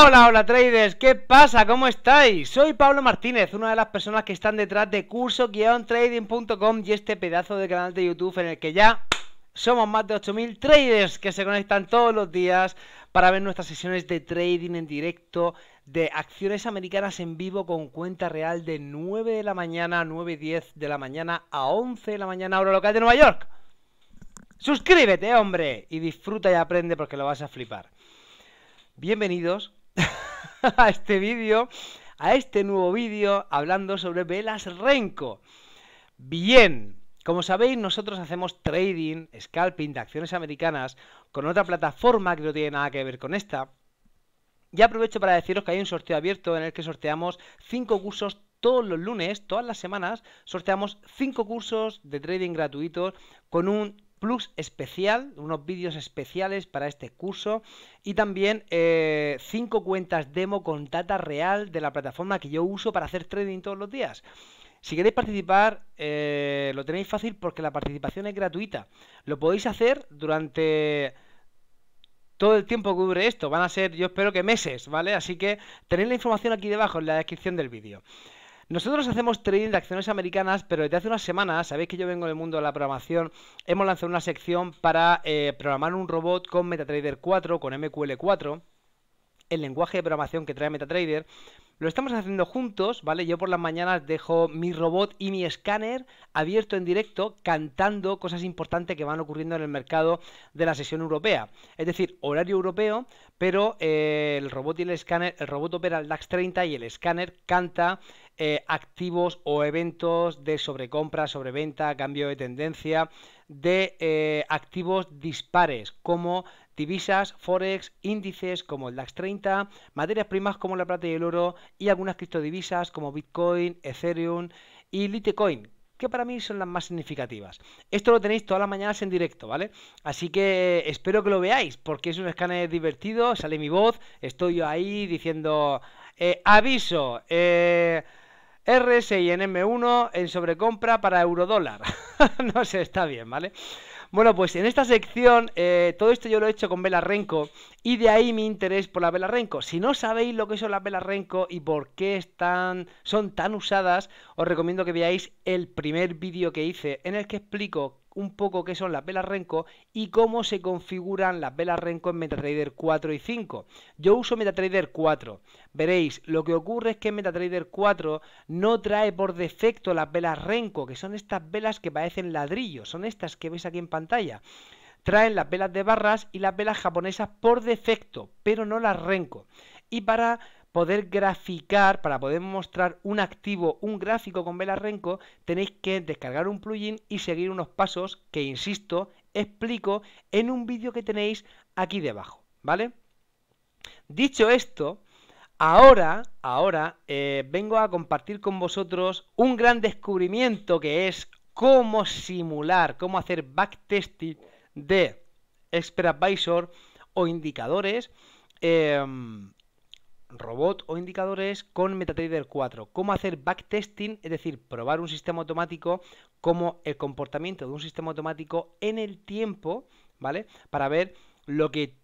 Hola, hola traders, ¿qué pasa? ¿Cómo estáis? Soy Pablo Martínez, una de las personas que están detrás de curso-trading.com y este pedazo de canal de YouTube en el que ya somos más de 8.000 traders que se conectan todos los días para ver nuestras sesiones de trading en directo de acciones americanas en vivo con cuenta real de 9 de la mañana a 9 y 10 de la mañana a 11 de la mañana hora local de Nueva York. Suscríbete, hombre, y disfruta y aprende porque lo vas a flipar. Bienvenidos a este vídeo, a este nuevo vídeo hablando sobre velas Renko. Bien, como sabéis, nosotros hacemos trading, scalping de acciones americanas con otra plataforma que no tiene nada que ver con esta. Y aprovecho para deciros que hay un sorteo abierto en el que sorteamos 5 cursos todos los lunes, todas las semanas, sorteamos 5 cursos de trading gratuitos con un plus especial, unos vídeos especiales para este curso y también eh, cinco cuentas demo con data real de la plataforma que yo uso para hacer trading todos los días. Si queréis participar, eh, lo tenéis fácil porque la participación es gratuita. Lo podéis hacer durante todo el tiempo que dure esto. Van a ser, yo espero que meses, ¿vale? Así que tenéis la información aquí debajo en la descripción del vídeo. Nosotros hacemos trading de acciones americanas, pero desde hace unas semanas, sabéis que yo vengo del mundo de la programación, hemos lanzado una sección para eh, programar un robot con MetaTrader 4, con MQL 4 el lenguaje de programación que trae MetaTrader. Lo estamos haciendo juntos, ¿vale? Yo por las mañanas dejo mi robot y mi escáner abierto en directo cantando cosas importantes que van ocurriendo en el mercado de la sesión europea. Es decir, horario europeo, pero eh, el robot y el escáner, el robot opera el DAX 30 y el escáner canta eh, activos o eventos de sobrecompra, sobreventa, cambio de tendencia, de eh, activos dispares como divisas, forex, índices como el DAX 30, materias primas como la plata y el oro y algunas criptodivisas como Bitcoin, Ethereum y Litecoin, que para mí son las más significativas. Esto lo tenéis todas las mañanas en directo, ¿vale? Así que espero que lo veáis, porque es un escáner divertido, sale mi voz, estoy yo ahí diciendo, eh, aviso, eh, en M1 en sobrecompra para eurodólar. no sé, está bien, ¿vale? Bueno, pues en esta sección eh, todo esto yo lo he hecho con Vela Renco. y de ahí mi interés por la Vela Renco. Si no sabéis lo que son las Vela Renco y por qué están, son tan usadas, os recomiendo que veáis el primer vídeo que hice en el que explico un poco qué son las velas Renko y cómo se configuran las velas Renko en MetaTrader 4 y 5. Yo uso MetaTrader 4. Veréis, lo que ocurre es que MetaTrader 4 no trae por defecto las velas Renko, que son estas velas que parecen ladrillos, son estas que veis aquí en pantalla. Traen las velas de barras y las velas japonesas por defecto, pero no las Renko. Y para poder graficar, para poder mostrar un activo, un gráfico con Vela Renko, tenéis que descargar un plugin y seguir unos pasos que, insisto, explico en un vídeo que tenéis aquí debajo, ¿vale? Dicho esto, ahora, ahora eh, vengo a compartir con vosotros un gran descubrimiento que es cómo simular, cómo hacer backtesting de Expert Advisor o indicadores. Em, robot o indicadores con MetaTrader 4. Cómo hacer backtesting, es decir, probar un sistema automático como el comportamiento de un sistema automático en el tiempo, ¿vale? Para ver lo que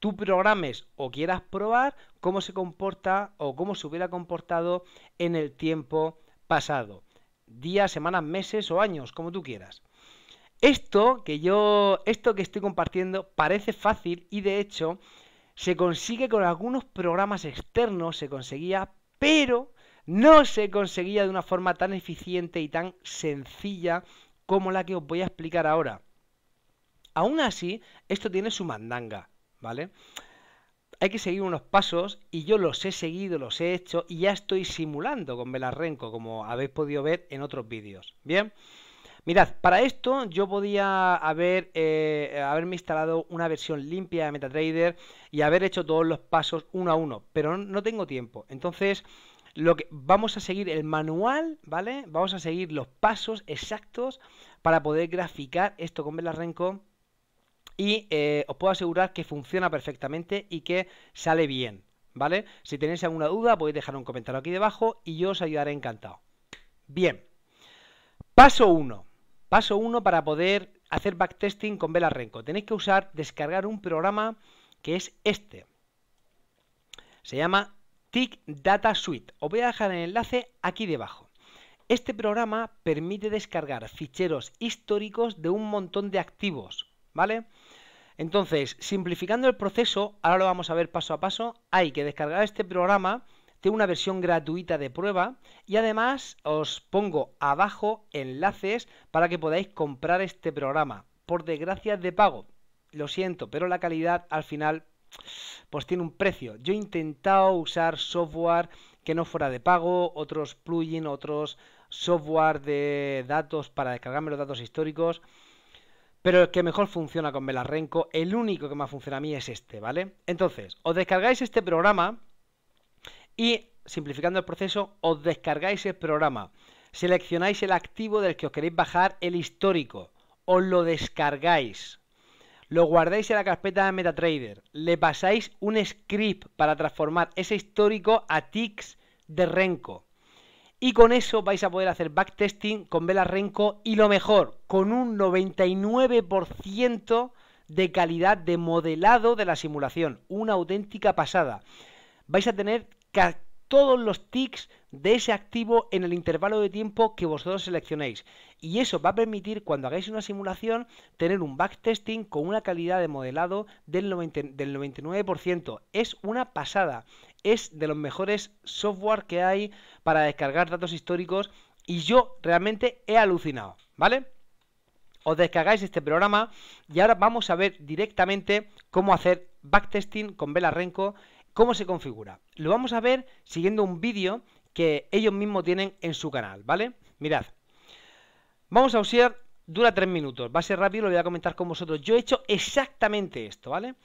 tú programes o quieras probar, cómo se comporta o cómo se hubiera comportado en el tiempo pasado. Días, semanas, meses o años, como tú quieras. Esto que yo, esto que estoy compartiendo parece fácil y de hecho se consigue con algunos programas externos, se conseguía, pero no se conseguía de una forma tan eficiente y tan sencilla como la que os voy a explicar ahora. Aún así, esto tiene su mandanga, ¿vale? Hay que seguir unos pasos y yo los he seguido, los he hecho y ya estoy simulando con Velarrenco, como habéis podido ver en otros vídeos. Bien. Mirad, para esto yo podía haber, eh, haberme instalado una versión limpia de MetaTrader y haber hecho todos los pasos uno a uno, pero no, tengo tiempo. Entonces, lo que vamos a seguir el manual, ¿vale? Vamos a seguir los pasos exactos para poder graficar esto con renko y eh, os puedo asegurar que funciona perfectamente y que sale bien, ¿vale? Si tenéis alguna duda podéis dejar un comentario aquí debajo y yo os ayudaré encantado. Bien, paso 1. Paso 1 para poder hacer backtesting con Vela Renko. Tenéis que usar, descargar un programa que es este. Se llama Tick Data Suite. Os voy a dejar el enlace aquí debajo. Este programa permite descargar ficheros históricos de un montón de activos, ¿vale? Entonces, simplificando el proceso, ahora lo vamos a ver paso a paso, hay que descargar este programa tengo una versión gratuita de prueba y además os pongo abajo enlaces para que podáis comprar este programa. Por desgracia de pago, lo siento, pero la calidad al final pues tiene un precio. Yo he intentado usar software que no fuera de pago, otros plugins, otros software de datos para descargarme los datos históricos. Pero el que mejor funciona con Melarrenco, el único que más funciona a mí es este, ¿vale? Entonces, os descargáis este programa, y, simplificando el proceso, os descargáis el programa, seleccionáis el activo del que os queréis bajar el histórico, os lo descargáis, lo guardáis en la carpeta de MetaTrader, le pasáis un script para transformar ese histórico a tics de Renko. Y con eso vais a poder hacer backtesting con Vela Renko y lo mejor, con un 99% de calidad de modelado de la simulación. Una auténtica pasada. Vais a tener todos los tics de ese activo en el intervalo de tiempo que vosotros seleccionéis. Y eso va a permitir cuando hagáis una simulación tener un backtesting con una calidad de modelado del, del 99%. Es una pasada. Es de los mejores software que hay para descargar datos históricos y yo realmente he alucinado, ¿vale? Os descargáis este programa y ahora vamos a ver directamente cómo hacer backtesting con Vela Renko ¿Cómo se configura? Lo vamos a ver siguiendo un vídeo que ellos mismos tienen en su canal, ¿vale? Mirad. Vamos a usar, dura 3 minutos, va a ser rápido, lo voy a comentar con vosotros. Yo he hecho exactamente esto, ¿vale?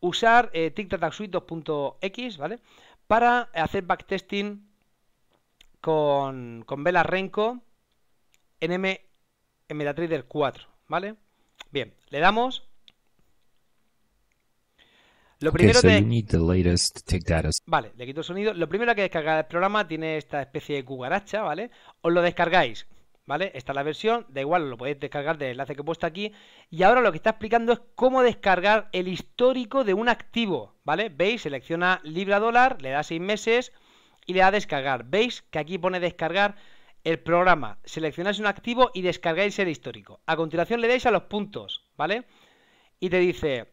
Usar eh, TikTok 2.x, ¿vale? Para hacer backtesting con, con Vela Renko en M, en MetaTrader 4, ¿vale? Bien, le damos lo primero Vale, le quito el sonido. Lo primero que descargar el programa tiene esta especie de cucaracha, ¿vale? Os lo descargáis, ¿vale? Esta es la versión, da igual, lo podéis descargar del enlace que he puesto aquí. Y ahora lo que está explicando es cómo descargar el histórico de un activo, ¿vale? Veis, selecciona libra dólar, le da seis meses y le da descargar. Veis que aquí pone descargar el programa, seleccionáis un activo y descargáis el histórico. A continuación le dais a los puntos, ¿vale? Y te dice,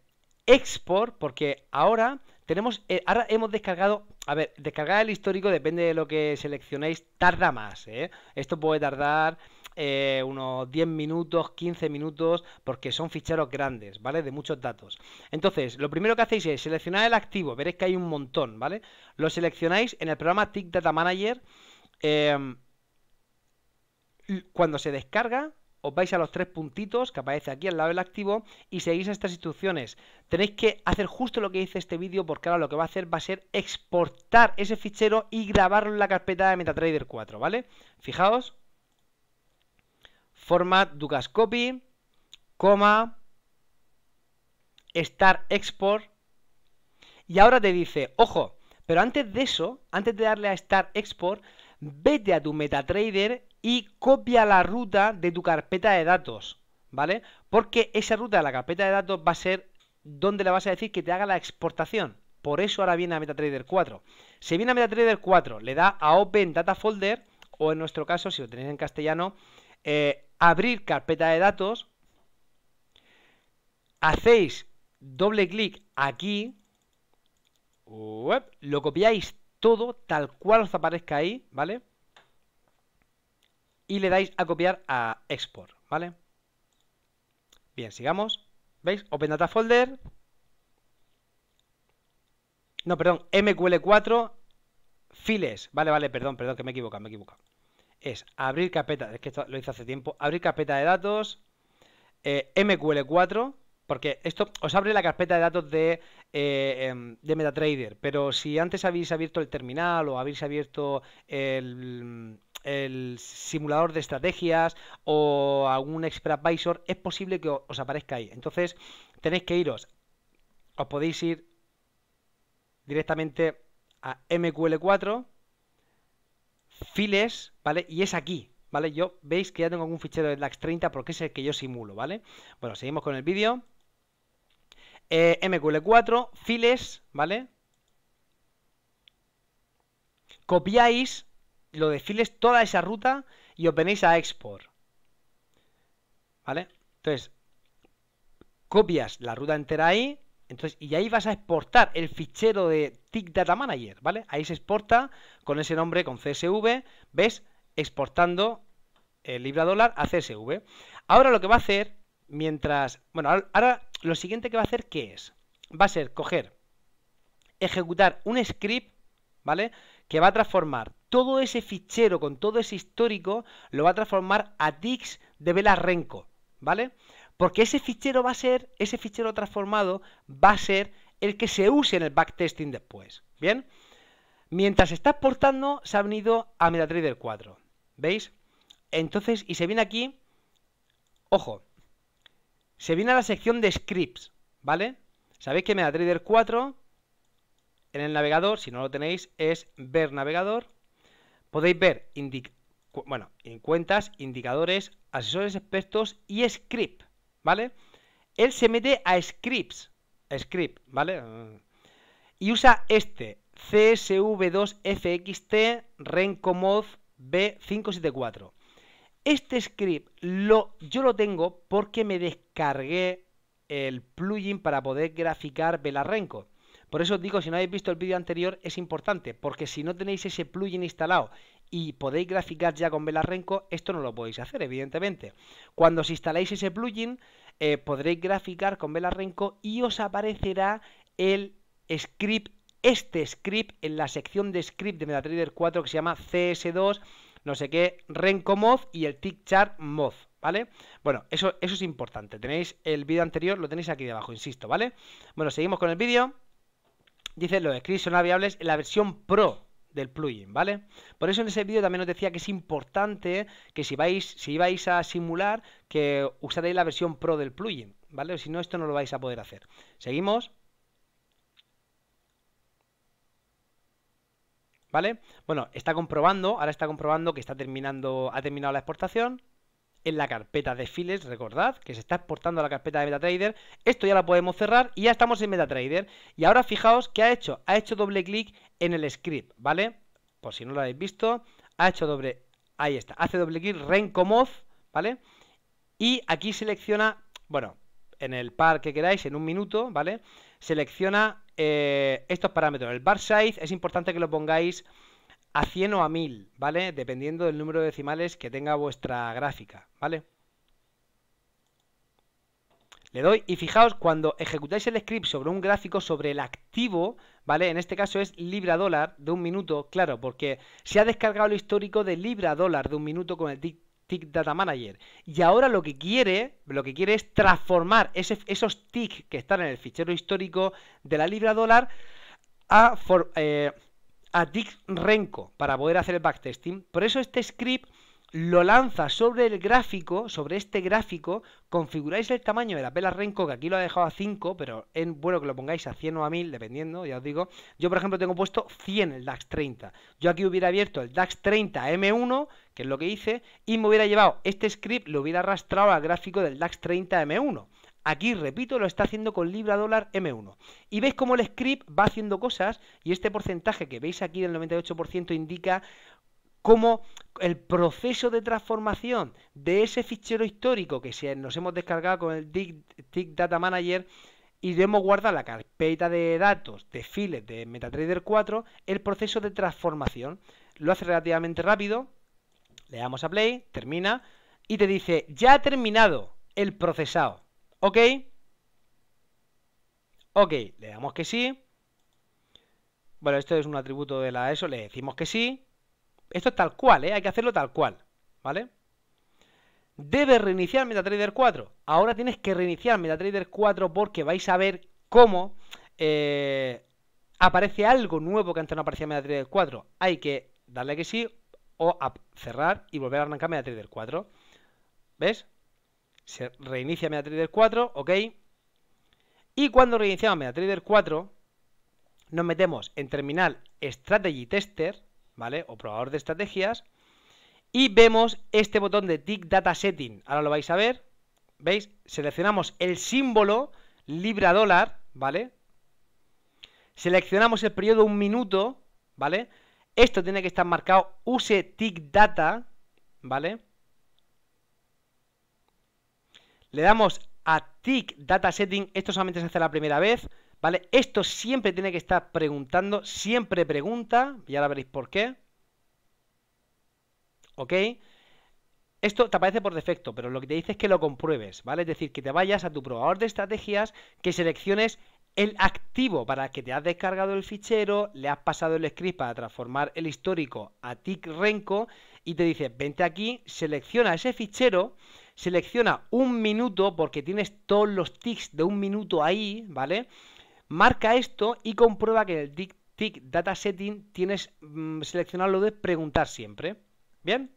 export, porque ahora tenemos, eh, ahora hemos descargado, a ver, descargar el histórico depende de lo que seleccionéis, tarda más, ¿eh? Esto puede tardar eh, unos 10 minutos, 15 minutos, porque son ficheros grandes, ¿vale? De muchos datos. Entonces, lo primero que hacéis es seleccionar el activo, veréis que hay un montón, ¿vale? Lo seleccionáis en el programa Tick Data Manager. cuando se descarga, os vais a los tres puntitos que aparece aquí al lado del activo y seguís estas instrucciones. Tenéis que hacer justo lo que dice este vídeo porque ahora lo que va a hacer va a ser exportar ese fichero y grabarlo en la carpeta de MetaTrader 4, ¿vale? Fijaos. Format Ducascopy, coma, Star Export. Y ahora te dice, ojo, pero antes de eso, antes de darle a Star Export, vete a tu MetaTrader y copia la ruta de tu carpeta de datos, ¿vale? Porque esa ruta de la carpeta de datos va a ser donde le vas a decir que te haga la exportación. Por eso ahora viene a MetaTrader 4. Se viene a MetaTrader 4, le da a Open Data Folder, o en nuestro caso, si lo tenéis en castellano, eh, abrir carpeta de datos, hacéis doble clic aquí, lo copiáis todo tal cual os aparezca ahí, ¿vale? y le dais a copiar a export, ¿vale? Bien, sigamos. ¿Veis? Open Data Folder. No, perdón, MQL4, files. Vale, vale, perdón, perdón, que me he equivocado, me he equivocado. Es abrir carpeta, es que esto lo hice hace tiempo, abrir carpeta de datos, eh, MQL4, porque esto os abre la carpeta de datos de, eh, em, de MetaTrader, pero si antes habéis abierto el terminal o habéis abierto el, el simulador de estrategias o algún Expert Advisor, es posible que os aparezca ahí. Entonces tenéis que iros, os podéis ir directamente a MQL4, files, ¿vale? Y es aquí, ¿vale? Yo veis que ya tengo algún fichero de DAX 30 porque es el que yo simulo, ¿vale? Bueno, seguimos con el vídeo. Eh, MQL4, files, ¿vale? Copiáis lo desfiles toda esa ruta y os a export. ¿Vale? Entonces, copias la ruta entera ahí. Entonces, y ahí vas a exportar el fichero de Tick Data Manager, ¿vale? Ahí se exporta con ese nombre, con CSV, ¿ves? Exportando el libra dólar a CSV. Ahora lo que va a hacer, mientras... Bueno, ahora lo siguiente que va a hacer, ¿qué es? Va a ser coger, ejecutar un script, ¿vale? Que va a transformar todo ese fichero con todo ese histórico lo va a transformar a Dix de Vela Renco, ¿vale? Porque ese fichero va a ser, ese fichero transformado va a ser el que se use en el backtesting después, ¿bien? Mientras está exportando, se ha venido a MetaTrader 4, ¿veis? Entonces, y se viene aquí, ojo, se viene a la sección de scripts, ¿vale? Sabéis que MetaTrader 4 en el navegador, si no lo tenéis, es ver navegador Podéis ver bueno, en cuentas, indicadores, asesores expertos y script, ¿vale? Él se mete a scripts, script, ¿vale? Y usa este, CSV2FXT Rencomod B574. Este script lo, yo lo tengo porque me descargué el plugin para poder graficar Velarenco. Por eso os digo, si no habéis visto el vídeo anterior, es importante, porque si no tenéis ese plugin instalado y podéis graficar ya con Velarrenco, esto no lo podéis hacer, evidentemente. Cuando os instaláis ese plugin, eh, podréis graficar con Velarrenco y os aparecerá el script, este script, en la sección de script de MetaTrader 4 que se llama CS2, no sé qué, Renko Mod y el Tick Chart Mod, ¿vale? Bueno, eso, eso es importante. Tenéis el vídeo anterior, lo tenéis aquí debajo, insisto, ¿vale? Bueno, seguimos con el vídeo dice los scripts son viables en la versión Pro del plugin, ¿vale? Por eso en ese vídeo también os decía que es importante que si vais, si vais a simular, que usaréis la versión Pro del plugin, ¿vale? Si no, esto no lo vais a poder hacer. Seguimos. ¿Vale? Bueno, está comprobando, ahora está comprobando que está terminando, ha terminado la exportación en la carpeta de files, recordad que se está exportando a la carpeta de MetaTrader, esto ya la podemos cerrar y ya estamos en MetaTrader. Y ahora fijaos que ha hecho, ha hecho doble clic en el script, ¿vale? Por si no lo habéis visto, ha hecho doble, ahí está, hace doble clic, Rencomoz, ¿vale? Y aquí selecciona, bueno, en el par que queráis, en un minuto, ¿vale? Selecciona eh, estos parámetros, el bar size, es importante que lo pongáis a 100 o a 1000, ¿vale? Dependiendo del número de decimales que tenga vuestra gráfica, ¿vale? Le doy y fijaos cuando ejecutáis el script sobre un gráfico sobre el activo, ¿vale? En este caso es libra dólar de un minuto, claro, porque se ha descargado el histórico de libra dólar de un minuto con el tic, data manager. Y ahora lo que quiere, lo que quiere es transformar esos tic que están en el fichero histórico de la libra dólar a eh, a Dick Renko para poder hacer el backtesting. Por eso este script lo lanza sobre el gráfico, sobre este gráfico, configuráis el tamaño de la pela Renko, que aquí lo ha dejado a 5, pero es bueno que lo pongáis a 100 o a 1000, dependiendo, ya os digo. Yo, por ejemplo, tengo puesto 100 el DAX 30. Yo aquí hubiera abierto el DAX 30 M1, que es lo que hice, y me hubiera llevado este script, lo hubiera arrastrado al gráfico del DAX 30 M1. Aquí, repito, lo está haciendo con libra dólar M1. Y veis cómo el script va haciendo cosas y este porcentaje que veis aquí del 98% indica cómo el proceso de transformación de ese fichero histórico que nos hemos descargado con el Tick Data Manager y hemos guardado la carpeta de datos de files de MetaTrader 4, el proceso de transformación. Lo hace relativamente rápido, le damos a play, termina y te dice, ya ha terminado el procesado. Ok. Ok, le damos que sí. Bueno, esto es un atributo de la ESO, le decimos que sí. Esto es tal cual, ¿eh? Hay que hacerlo tal cual, ¿vale? Debes reiniciar MetaTrader 4. Ahora tienes que reiniciar MetaTrader 4 porque vais a ver cómo eh, aparece algo nuevo que antes no aparecía en MetaTrader 4. Hay que darle que sí o cerrar y volver a arrancar MetaTrader 4. ¿Ves? Se reinicia MetaTrader 4, ok. Y cuando reiniciamos MetaTrader 4, nos metemos en terminal Strategy Tester, ¿vale? O probador de estrategias. Y vemos este botón de Tick Data Setting. Ahora lo vais a ver. ¿Veis? Seleccionamos el símbolo libra dólar, ¿vale? Seleccionamos el periodo un minuto, ¿vale? Esto tiene que estar marcado use tick data, ¿vale? Le damos a Tick Data Setting. Esto solamente se hace la primera vez. ¿Vale? Esto siempre tiene que estar preguntando. Siempre pregunta. Ya la veréis por qué. ¿Ok? Esto te aparece por defecto, pero lo que te dice es que lo compruebes, ¿vale? Es decir, que te vayas a tu probador de estrategias, que selecciones el activo para que te has descargado el fichero, le has pasado el script para transformar el histórico a TIC Renko y te dice, vente aquí, selecciona ese fichero selecciona un minuto porque tienes todos los tics de un minuto ahí, ¿vale? Marca esto y comprueba que en el tic, data setting tienes mm, seleccionado lo de preguntar siempre. ¿Bien?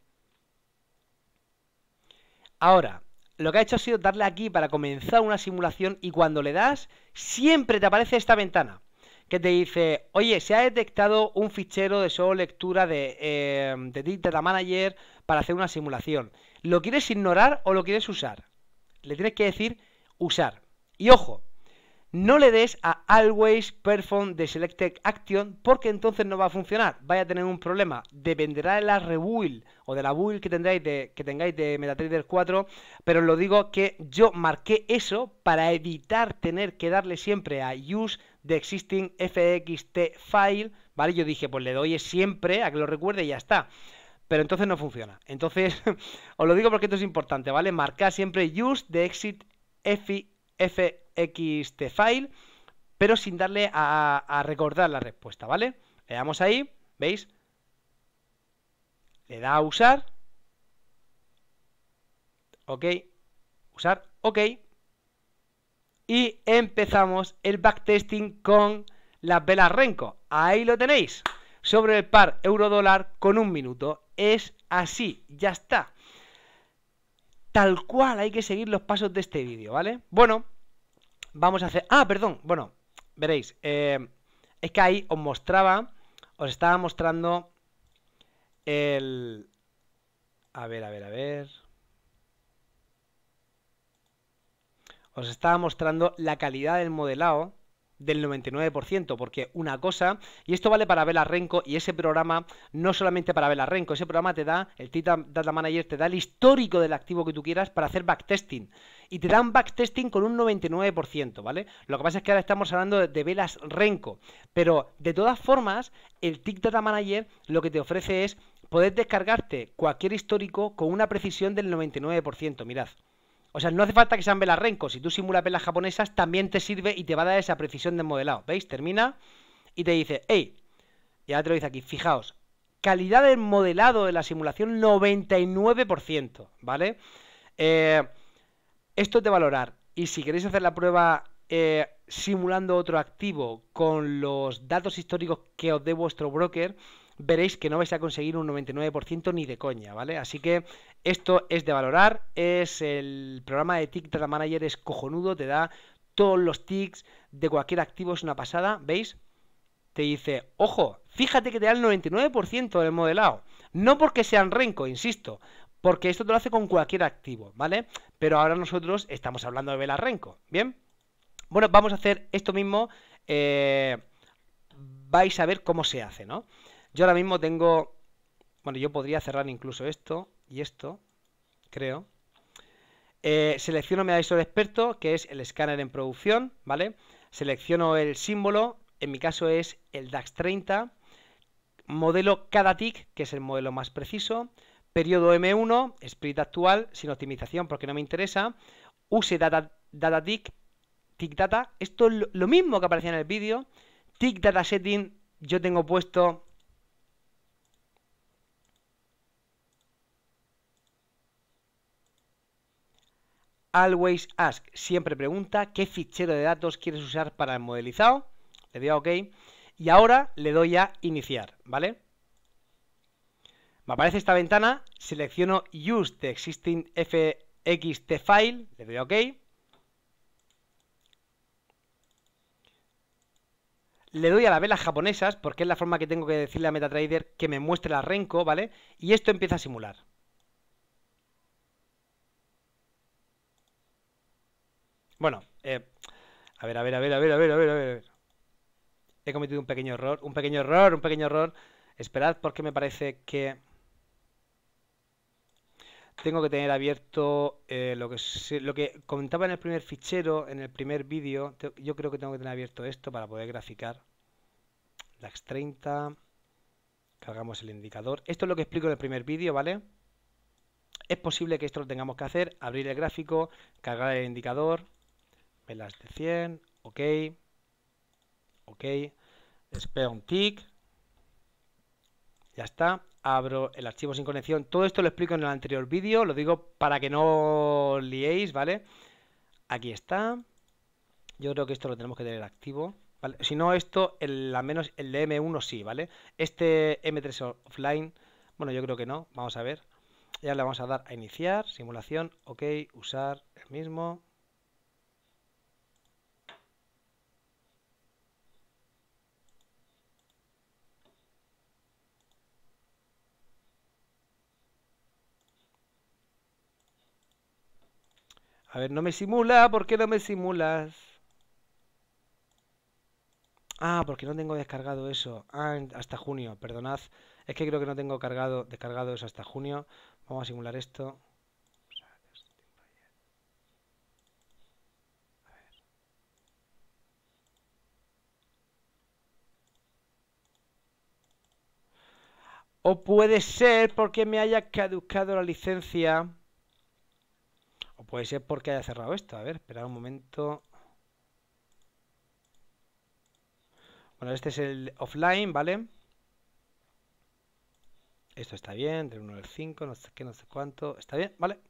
Ahora, lo que ha hecho ha sido darle aquí para comenzar una simulación y cuando le das, siempre te aparece esta ventana que te dice, oye, se ha detectado un fichero de solo lectura de, eh, de Data Manager para hacer una simulación. ¿Lo quieres ignorar o lo quieres usar? Le tienes que decir usar. Y ojo, no le des a always perform the selected action porque entonces no va a funcionar. Vaya a tener un problema. Dependerá de la rebuild o de la build que, que tengáis de MetaTrader 4. Pero os lo digo que yo marqué eso para evitar tener que darle siempre a use the existing fxt file. ¿Vale? Yo dije, pues le doy siempre a que lo recuerde y ya está pero entonces no funciona. Entonces, os lo digo porque esto es importante, ¿vale? Marcar siempre use the exit fxt file, pero sin darle a, recordar la respuesta, ¿vale? Le damos ahí, ¿veis? Le da a usar. Ok. Usar. Ok. Y empezamos el backtesting con las velas Renko. Ahí lo tenéis. Sobre el par euro-dólar con un minuto es así, ya está. Tal cual hay que seguir los pasos de este vídeo, ¿vale? Bueno, vamos a hacer... Ah, perdón, bueno, veréis, eh, es que ahí os mostraba, os estaba mostrando el... A ver, a ver, a ver... Os estaba mostrando la calidad del modelado del 99%, porque una cosa, y esto vale para velas Renko, y ese programa no solamente para velas Renko, ese programa te da, el Tic Data Manager te da el histórico del activo que tú quieras para hacer backtesting, y te da backtesting con un 99%, ¿vale? Lo que pasa es que ahora estamos hablando de Velas Renko, pero de todas formas, el Tic Data Manager lo que te ofrece es poder descargarte cualquier histórico con una precisión del 99%, mirad. O sea, no hace falta que sean velas renko. Si tú simulas velas japonesas, también te sirve y te va a dar esa precisión de modelado. ¿Veis? Termina y te dice, hey, y te lo dice aquí, fijaos, calidad del modelado de la simulación 99%, ¿vale? Esto eh, esto es de valorar. Y si queréis hacer la prueba eh, simulando otro activo con los datos históricos que os dé vuestro broker, veréis que no vais a conseguir un 99% ni de coña, ¿vale? Así que esto es de valorar, es el programa de Tick Data Manager, es cojonudo, te da todos los tics de cualquier activo, es una pasada, ¿veis? Te dice, ojo, fíjate que te da el 99% del modelado. No porque sean renco, insisto, porque esto te lo hace con cualquier activo, ¿vale? Pero ahora nosotros estamos hablando de vela renco, ¿bien? Bueno, vamos a hacer esto mismo. Eh, vais a ver cómo se hace, ¿no? Yo ahora mismo tengo... Bueno, yo podría cerrar incluso esto y esto, creo. Eh, selecciono mi el experto, que es el escáner en producción, ¿vale? Selecciono el símbolo, en mi caso es el DAX 30. Modelo cada tick, que es el modelo más preciso. Periodo M1, split actual, sin optimización porque no me interesa. Use data, data tick, tick data. Esto es lo mismo que aparecía en el vídeo. Tick data setting, yo tengo puesto Always Ask, siempre pregunta qué fichero de datos quieres usar para el modelizado. Le doy a OK. Y ahora le doy a iniciar, ¿vale? Me aparece esta ventana, selecciono Use the existing fxt file, le doy a OK. Le doy a las velas japonesas porque es la forma que tengo que decirle a MetaTrader que me muestre la Renko, ¿vale? Y esto empieza a simular. Bueno, eh, a ver, a ver, a ver, a ver, a ver, a ver, a ver. He cometido un pequeño error, un pequeño error, un pequeño error. Esperad porque me parece que tengo que tener abierto eh, lo, que, lo que comentaba en el primer fichero, en el primer vídeo. Yo creo que tengo que tener abierto esto para poder graficar. x 30. Cargamos el indicador. Esto es lo que explico en el primer vídeo, ¿vale? Es posible que esto lo tengamos que hacer. Abrir el gráfico, cargar el indicador las de 100, ok, ok, espera un tick, ya está, abro el archivo sin conexión, todo esto lo explico en el anterior vídeo, lo digo para que no liéis, ¿vale? Aquí está, yo creo que esto lo tenemos que tener activo, Si no esto, al menos el de M1 sí, ¿vale? Este M3 offline, bueno, yo creo que no, vamos a ver. Ya le vamos a dar a iniciar, simulación, ok, usar el mismo, A ver, no me simula, ¿por qué no me simulas? Ah, porque no tengo descargado eso. Ah, hasta junio, perdonad. Es que creo que no tengo cargado, descargado eso hasta junio. Vamos a simular esto. O puede ser porque me haya caducado la licencia. O puede ser porque haya cerrado esto. A ver, esperar un momento. Bueno, este es el offline, ¿vale? Esto está bien, del 1 al 5, no sé qué, no sé cuánto. Está bien, ¿vale?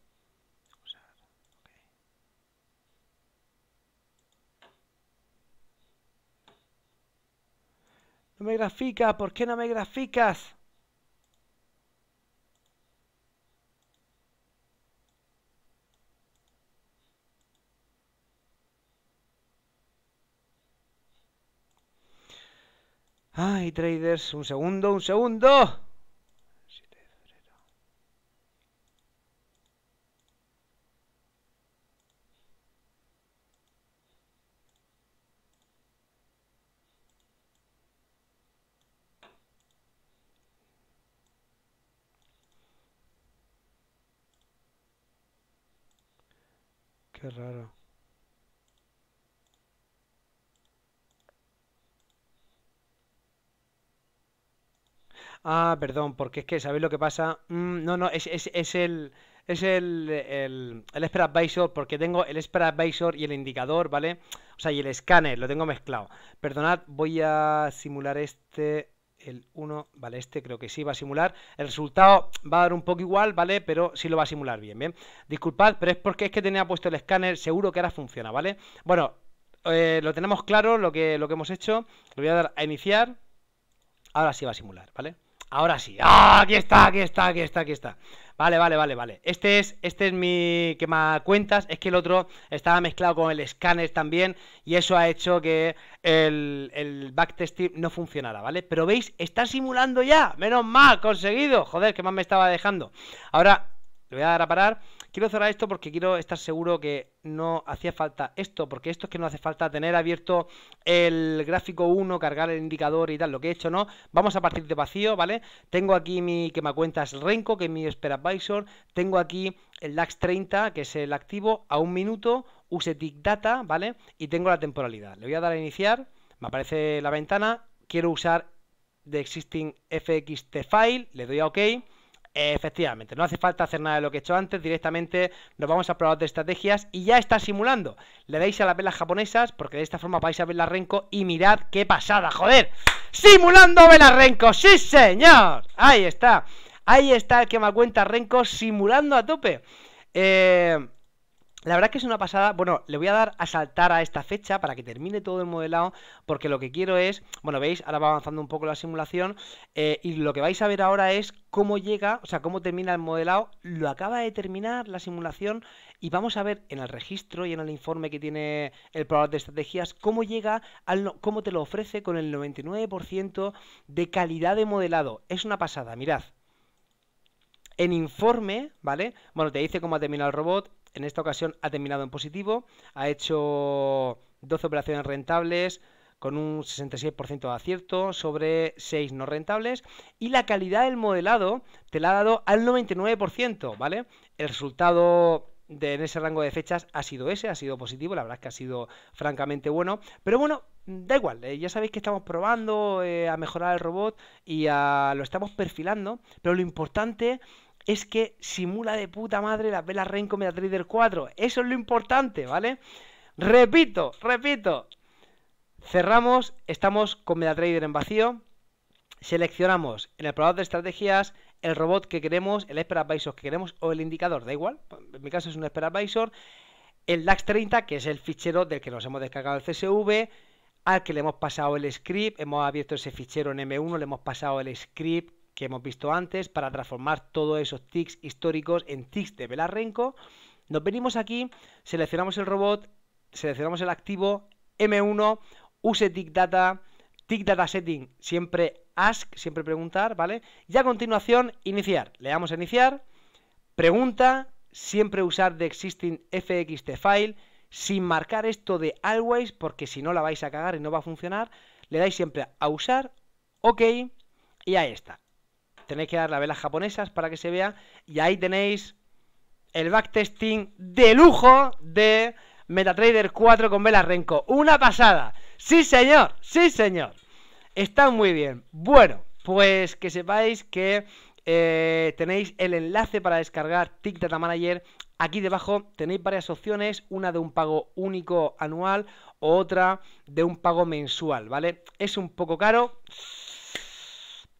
No me grafica, ¿por qué no me graficas? Ay, traders, un segundo, un segundo. Qué raro. Ah, perdón, porque es que, ¿sabéis lo que pasa? Mm, no, no, es, es el es el, el, el Advisor, porque tengo el Expert Advisor y el indicador, ¿vale? O sea, y el escáner, lo tengo mezclado. Perdonad, voy a simular este, el 1, vale, este creo que sí va a simular. El resultado va a dar un poco igual, ¿vale? Pero sí lo va a simular bien, ¿bien? Disculpad, pero es porque es que tenía puesto el escáner, seguro que ahora funciona, ¿vale? Bueno, eh, lo tenemos claro, lo que, lo que hemos hecho. Lo voy a dar a iniciar. Ahora sí va a simular, ¿vale? Ahora sí. ¡Ah! Aquí está, aquí está, aquí está, aquí está. Vale, vale, vale, vale. Este es, este es mi cuentas? Es que el otro estaba mezclado con el scanner también. Y eso ha hecho que el, el backtesting no funcionara, ¿vale? Pero veis, está simulando ya. Menos mal, conseguido. Joder, ¿Qué más me estaba dejando. Ahora le voy a dar a parar. Quiero cerrar esto porque quiero estar seguro que no hacía falta esto, porque esto es que no hace falta tener abierto el gráfico 1, cargar el indicador y tal, lo que he hecho, ¿no? Vamos a partir de vacío, ¿vale? Tengo aquí mi que me cuentas Renko, que es mi Esper Advisor, tengo aquí el DAX 30, que es el activo, a un minuto, use Tick Data, ¿vale? Y tengo la temporalidad. Le voy a dar a iniciar, me aparece la ventana, quiero usar The existing fxt file, le doy a OK Efectivamente, no hace falta hacer nada de lo que he hecho antes, directamente nos vamos a probar de estrategias y ya está simulando. Le dais a las velas japonesas porque de esta forma vais a ver la renco y mirad qué pasada, joder. Simulando velas renco, sí señor. Ahí está, ahí está el que me cuenta renco simulando a tope. Eh... La verdad que es una pasada. Bueno, le voy a dar a saltar a esta fecha para que termine todo el modelado, porque lo que quiero es, bueno, veis, ahora va avanzando un poco la simulación, eh, y lo que vais a ver ahora es cómo llega, o sea, cómo termina el modelado, lo acaba de terminar la simulación, y vamos a ver en el registro y en el informe que tiene el programa de estrategias, cómo llega, al no, cómo te lo ofrece con el 99% de calidad de modelado. Es una pasada, mirad. En informe, ¿vale? Bueno, te dice cómo ha terminado el robot, en esta ocasión ha terminado en positivo, ha hecho 12 operaciones rentables con un 66% de acierto sobre 6 no rentables y la calidad del modelado te la ha dado al 99%, ¿vale? El resultado de, en ese rango de fechas ha sido ese, ha sido positivo, la verdad es que ha sido francamente bueno, pero bueno, da igual, eh, ya sabéis que estamos probando eh, a mejorar el robot y a, lo estamos perfilando, pero lo importante es que simula de puta madre las velas Renko con Trader 4. Eso es lo importante, ¿vale? Repito, repito. Cerramos, estamos con MetaTrader en vacío. Seleccionamos en el probador de estrategias el robot que queremos, el Expert Advisor que queremos o el indicador, da igual. En mi caso es un Expert Advisor. El DAX 30, que es el fichero del que nos hemos descargado el CSV, al que le hemos pasado el script, hemos abierto ese fichero en M1, le hemos pasado el script que hemos visto antes para transformar todos esos tics históricos en tics de Velarrenco. Nos venimos aquí, seleccionamos el robot, seleccionamos el activo M1, use tick data, tick data setting, siempre ask, siempre preguntar, ¿vale? Y a continuación, iniciar. Le damos a iniciar, pregunta, siempre usar de existing fxt file, sin marcar esto de always, porque si no la vais a cagar y no va a funcionar, le dais siempre a usar, ok, y ahí está tenéis que dar las velas japonesas para que se vea. Y ahí tenéis el backtesting de lujo de MetaTrader 4 con velas Renko. ¡Una pasada! ¡Sí, señor! ¡Sí, señor! Está muy bien. Bueno, pues que sepáis que eh, tenéis el enlace para descargar Tick Data Manager. Aquí debajo tenéis varias opciones, una de un pago único anual, otra de un pago mensual, ¿vale? Es un poco caro,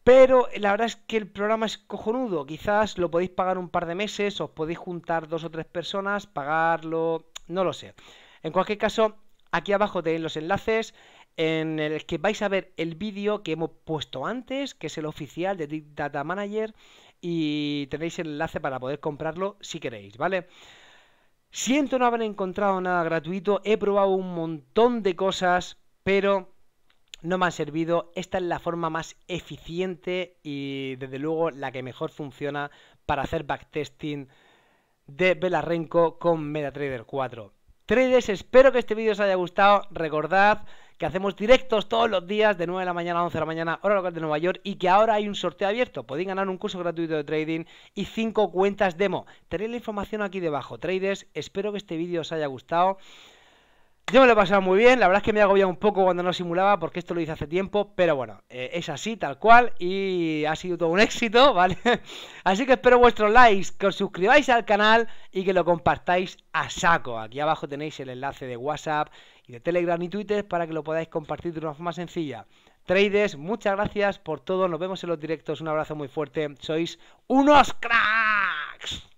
pero la verdad es que el programa es cojonudo. Quizás lo podéis pagar un par de meses, os podéis juntar dos o tres personas, pagarlo, no lo sé. En cualquier caso, aquí abajo tenéis los enlaces en el que vais a ver el vídeo que hemos puesto antes, que es el oficial de Data Manager, y tenéis el enlace para poder comprarlo si queréis, ¿vale? Siento no haber encontrado nada gratuito, he probado un montón de cosas, pero no me ha servido. Esta es la forma más eficiente y desde luego la que mejor funciona para hacer backtesting de Belarrenco con MetaTrader 4. Traders, espero que este vídeo os haya gustado. Recordad que hacemos directos todos los días de 9 de la mañana a 11 de la mañana, hora local de Nueva York, y que ahora hay un sorteo abierto. Podéis ganar un curso gratuito de trading y 5 cuentas demo. Tenéis la información aquí debajo. Traders, espero que este vídeo os haya gustado. Yo me lo he pasado muy bien, la verdad es que me agobiaba un poco cuando no simulaba, porque esto lo hice hace tiempo, pero bueno, eh, es así, tal cual, y ha sido todo un éxito, ¿vale? así que espero vuestros likes, que os suscribáis al canal y que lo compartáis a saco. Aquí abajo tenéis el enlace de WhatsApp y de Telegram y Twitter para que lo podáis compartir de una forma sencilla. Traders, muchas gracias por todo, nos vemos en los directos, un abrazo muy fuerte, sois unos cracks.